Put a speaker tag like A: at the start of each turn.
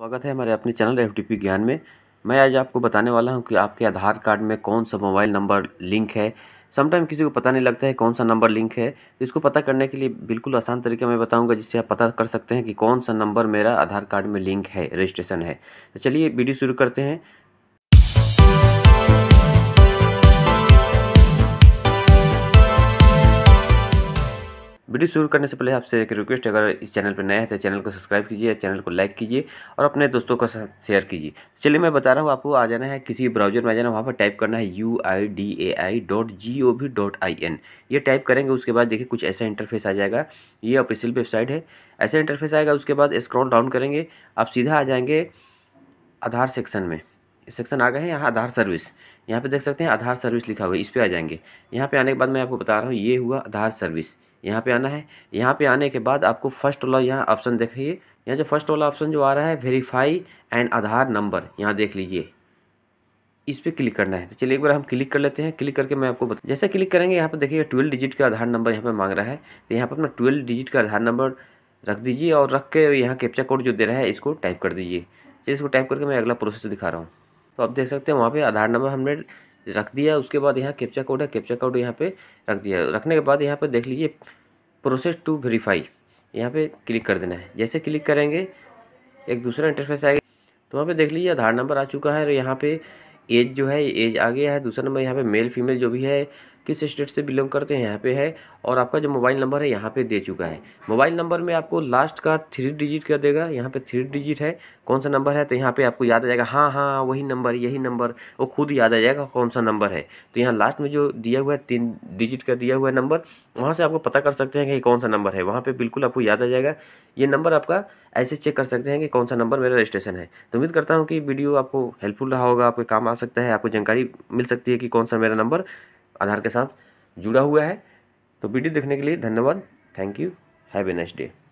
A: स्वागत है हमारे अपने चैनल एफ ज्ञान में मैं आज आपको बताने वाला हूं कि आपके आधार कार्ड में कौन सा मोबाइल नंबर लिंक है समटाइम किसी को पता नहीं लगता है कौन सा नंबर लिंक है तो इसको पता करने के लिए बिल्कुल आसान तरीके मैं बताऊंगा जिससे आप पता कर सकते हैं कि कौन सा नंबर मेरा आधार कार्ड में लिंक है रजिस्ट्रेशन है तो चलिए वीडियो शुरू करते हैं वीडियो शुरू करने से पहले आपसे एक रिक्वेस्ट है अगर इस चैनल पर नए हैं तो चैनल को सब्सक्राइब कीजिए चैनल को लाइक कीजिए और अपने दोस्तों को शेयर कीजिए चलिए मैं बता रहा हूँ आपको आ जाना है किसी ब्राउजर में आ जाना वहाँ पर टाइप करना है U I D A I dot G O V dot I N ये टाइप करेंगे उसके बाद देखिए कुछ ऐसा इंटरफेस आ जाएगा ये ऑफिशियल वेबसाइट है ऐसा इंटरफेस आएगा उसके बाद स्क्रॉल डाउन करेंगे आप सीधा आ जाएंगे आधार सेक्शन में सेक्शन आ गए हैं यहाँ आधार सर्विस यहाँ पे देख सकते हैं आधार सर्विस लिखा हुआ है इस पर आ जाएंगे यहाँ पे आने के बाद मैं आपको बता रहा हूँ ये हुआ आधार सर्विस यहाँ पे आना है यहाँ पे आने के बाद आपको फर्स्ट वाला यहाँ ऑप्शन देखिए यहाँ जो फर्स्ट वाला ऑप्शन जो आ रहा है वेरीफाई एंड आधार नंबर यहाँ देख लीजिए इस पर क्लिक करना है तो चलिए एक बार हम क्लिक कर लेते हैं क्लिक करके मैं आपको बता जैसे क्लिक करेंगे यहाँ पर देखिए ट्वेल्व डिजिट का आधार नंबर यहाँ पर मांग रहा है तो यहाँ पर अपना ट्वेल्व डिजिट का आधार नंबर रख दीजिए और रख के यहाँ कैप्चा कोड जो दे रहा है इसको टाइप कर दीजिए चलिए इसको टाइप करके मैं अगला प्रोसेस दिखा रहा हूँ तो आप देख सकते हैं वहाँ पे आधार नंबर हमने रख दिया उसके बाद यहाँ कैप्चा कोड है कैप्चा कोड यहाँ पे रख दिया रखने के बाद यहाँ पे देख लीजिए प्रोसेस टू वेरीफाई यहाँ पे क्लिक कर देना है जैसे क्लिक करेंगे एक दूसरा इंटरफेस आएगा तो वहाँ पे देख लीजिए आधार नंबर आ चुका है और यहाँ पे एज जो है एज आ गया है दूसरा नंबर यहाँ पे मेल फीमेल जो भी है किस स्टेट से बिलोंग करते हैं यहाँ पे है और आपका जो मोबाइल नंबर है यहाँ पे दे चुका है मोबाइल नंबर में आपको लास्ट का थ्री डिजिट का देगा यहाँ पे थ्री डिजिट है कौन सा नंबर है तो यहाँ पे आपको याद आ जाएगा हाँ हाँ वही नंबर यही नंबर वो खुद याद आ जाएगा कौन सा नंबर है तो यहाँ लास्ट में जो दिया हुआ है तीन डिजिट का दिया हुआ है नंबर वहाँ से आपको पता कर सकते हैं कि कौन सा नंबर है वहाँ पर बिल्कुल आपको याद आ जाएगा ये नंबर आपका ऐसे चेक कर सकते हैं कि कौन सा नंबर मेरा रजिस्ट्रेशन है तो उम्मीद करता हूँ कि वीडियो आपको हेल्पफुल रहा होगा आपके काम आ सकता है आपको जानकारी मिल सकती है कि कौन सा मेरा नंबर आधार के साथ जुड़ा हुआ है तो वीडियो देखने के लिए धन्यवाद thank you have a next day